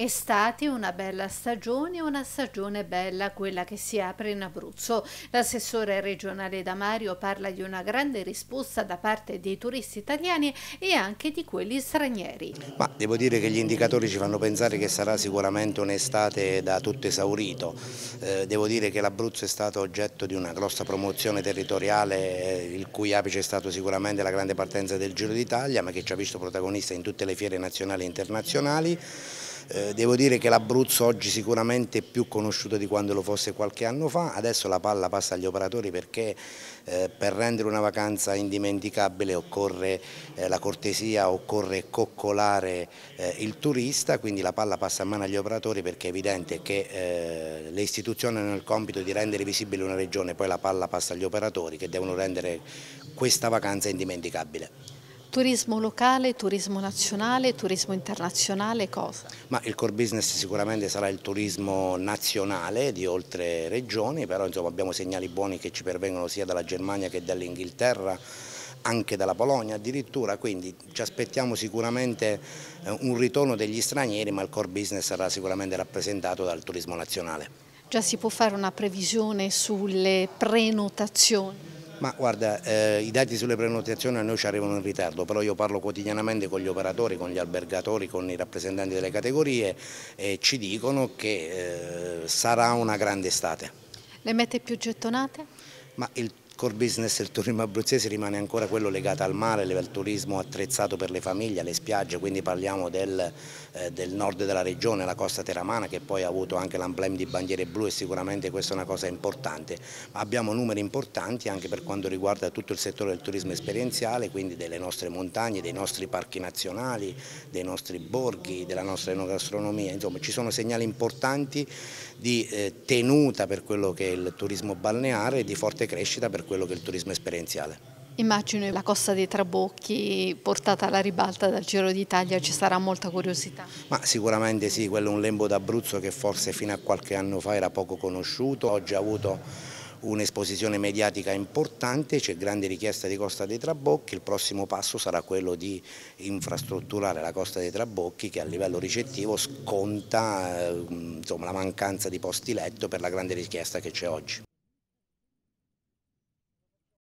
Estate, una bella stagione, una stagione bella quella che si apre in Abruzzo. L'assessore regionale Damario parla di una grande risposta da parte dei turisti italiani e anche di quelli stranieri. Ma devo dire che gli indicatori ci fanno pensare che sarà sicuramente un'estate da tutto esaurito. Eh, devo dire che l'Abruzzo è stato oggetto di una grossa promozione territoriale, eh, il cui apice è stato sicuramente la grande partenza del Giro d'Italia, ma che ci ha visto protagonista in tutte le fiere nazionali e internazionali. Eh, devo dire che l'Abruzzo oggi sicuramente è più conosciuto di quando lo fosse qualche anno fa, adesso la palla passa agli operatori perché eh, per rendere una vacanza indimenticabile occorre eh, la cortesia, occorre coccolare eh, il turista, quindi la palla passa a mano agli operatori perché è evidente che eh, le istituzioni hanno il compito di rendere visibile una regione, poi la palla passa agli operatori che devono rendere questa vacanza indimenticabile turismo locale, turismo nazionale, turismo internazionale, cosa? Ma il core business sicuramente sarà il turismo nazionale di oltre regioni, però insomma, abbiamo segnali buoni che ci pervengono sia dalla Germania che dall'Inghilterra anche dalla Polonia addirittura, quindi ci aspettiamo sicuramente eh, un ritorno degli stranieri, ma il core business sarà sicuramente rappresentato dal turismo nazionale. Già si può fare una previsione sulle prenotazioni? Ma guarda, eh, i dati sulle prenotazioni a noi ci arrivano in ritardo, però io parlo quotidianamente con gli operatori, con gli albergatori, con i rappresentanti delle categorie e ci dicono che eh, sarà una grande estate. Le mette più gettonate? Ma il core business del turismo abruzzese rimane ancora quello legato al mare, al turismo attrezzato per le famiglie, alle spiagge, quindi parliamo del, eh, del nord della regione, la costa teramana che poi ha avuto anche l'emblema di bandiere blu e sicuramente questa è una cosa importante. Abbiamo numeri importanti anche per quanto riguarda tutto il settore del turismo esperienziale, quindi delle nostre montagne, dei nostri parchi nazionali, dei nostri borghi, della nostra enogastronomia, insomma ci sono segnali importanti di eh, tenuta per quello che è il turismo balneare e di forte crescita per quello che è il turismo esperienziale. Immagino la costa dei Trabocchi portata alla ribalta dal Giro d'Italia, ci sarà molta curiosità. Ma sicuramente sì, quello è un lembo d'Abruzzo che forse fino a qualche anno fa era poco conosciuto, oggi ha avuto un'esposizione mediatica importante, c'è grande richiesta di Costa dei Trabocchi, il prossimo passo sarà quello di infrastrutturare la Costa dei Trabocchi che a livello ricettivo sconta eh, insomma, la mancanza di posti letto per la grande richiesta che c'è oggi.